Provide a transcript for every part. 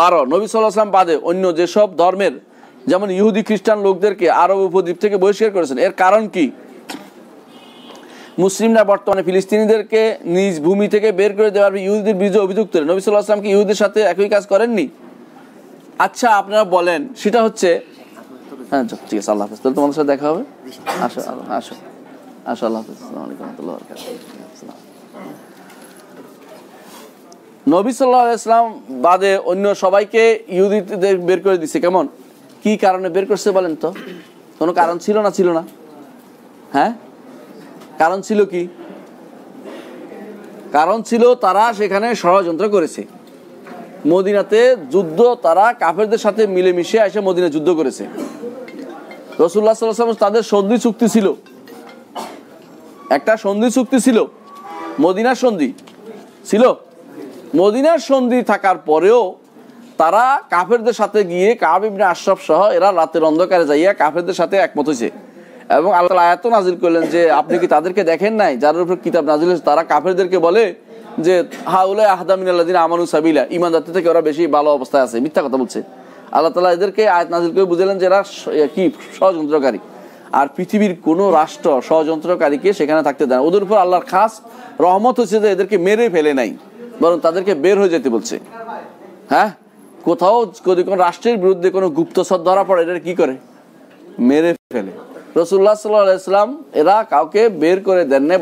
বারো নবী সাল্লাহাম বাদে অন্য যেসব ধর্মের যেমন ইহুদি খ্রিস্টান লোকদেরকে আরব উপদ্বীপ থেকে বহিষ্কার করেছেন এর কারণ কি মুসলিমরা বর্তমানে ফিলিস্তিনিদেরকে নিজ ভূমি থেকে বের করে দেওয়ার ইহুদিদের বিরুদ্ধে অভিযোগ তোলেন নবী সাল্লাহ আসলাম কি ইহুদের সাথে একই কাজ করেননি আচ্ছা আপনারা বলেন সেটা হচ্ছে হ্যাঁ ঠিক আছে আল্লাহ হাফিজ তাহলে তোমাদের সাথে দেখা হবে আসো আসো আসো আল্লাহ হাফিজ আসসালামাইকুম রহমতুল্লাহ নবী সাল্লাহ ইসলাম বাদে অন্য সবাইকে ইহুদিতে বের করে দিছে কেমন কি কারণে বের করছে বলেন তো কোনো কারণ ছিল না ছিল না হ্যাঁ কারণ ছিল কি কারণ ছিল তারা সেখানে ষড়যন্ত্র করেছে মদিনাতে যুদ্ধ তারা কাফেরদের সাথে মিলেমিশে এসে মদিনা যুদ্ধ করেছে রসুল্লাহ সাল্লাম তাদের সন্ধি চুক্তি ছিল একটা সন্ধি চুক্তি ছিল মদিনার সন্ধি ছিল মদিনার সন্ধি থাকার পরেও তারা কাফেরদের সাথে গিয়ে কাব ইবনে আশরাফ সহ এরা রাতের অন্ধকারে যাইয়া কাফেরদের সাথে একমত হয়েছে এবং আল্লাহ আয়াত নাজিল করলেন যে আপনি কি তাদেরকে দেখেন নাই যার উপর কিতাব নাজিল হয়েছে তারা কাফেরদেরকে বলে যে হাউলাই আহদামিন আল্লাহদিন আমানু সাবিলা ইমান জাতি থেকে ওরা বেশি ভালো অবস্থায় আছে মিথ্যা কথা বলছে আল্লাহ তালা এদেরকে আয়াত নাজিল করে বুঝলেন যে এরা কি ষড়যন্ত্রকারী আর পৃথিবীর কোনো রাষ্ট্র ষড়যন্ত্রকারীকে সেখানে থাকতে দেয় ওদের উপর আল্লাহর খাস রহমত হচ্ছে যে এদেরকে মেরে ফেলে নাই বরং তাদেরকে বের হয়ে যেতে বলছে হ্যাঁ কোথাও যদি কোনো রাষ্ট্রের বিরুদ্ধে কোনো গুপ্তসর ধরা পড়ে এটা কি করে মেরে ফেলে রসুল্লাহ সাল্লাম এরা কাউকে বের করে দেন না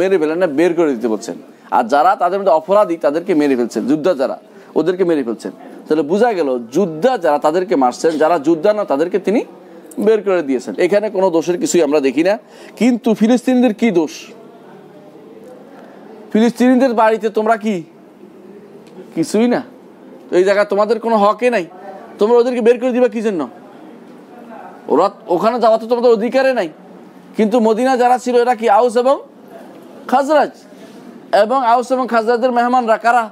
মেরে ফেলেন না বের করে দিতে বলছেন আর যারা তাদের মধ্যে অপরাধী তাদেরকে মেরে ফেলছেন যুদ্ধা যারা ওদেরকে মেরে ফেলছেন তাহলে বোঝা গেল যুদ্ধা যারা তাদেরকে মারছেন যারা যুদ্ধা না তাদেরকে তিনি বের করে দিয়েছেন এখানে কোনো দোষের কিছুই আমরা দেখি না কিন্তু ফিলিস্তিনিদের কি দোষ ফিলিস্তিনিদের বাড়িতে তোমরা কি কিছুই না তো এই জায়গায় তোমাদের কোনো হকে নাই তোমরা ওদেরকে বের করে দিবা কি জন্য ওরা ওখানে যাওয়া তো তোমাদের অধিকারে নাই কিন্তু মদিনা যারা ছিল এরা কি আউস এবং খাজরাজ এবং আউস এবং খাজরাজের মেহমানরা কারা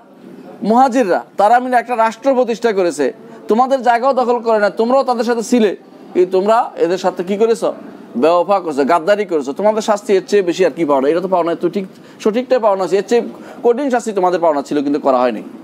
মহাজিররা তারা মিলে একটা রাষ্ট্র প্রতিষ্ঠা করেছে তোমাদের জায়গাও দখল করে না তোমরাও তাদের সাথে ছিলে কিন্তু তোমরা এদের সাথে কি করেছো ব্যবফা করছো গাদ্দারি করেছো তোমাদের শাস্তি এর চেয়ে বেশি আর কি পাওনা এটা তো পাওনা তো ঠিক সঠিকটাই পাওনা এর চেয়ে কঠিন শাস্তি তোমাদের পাওনা ছিল কিন্তু করা হয়নি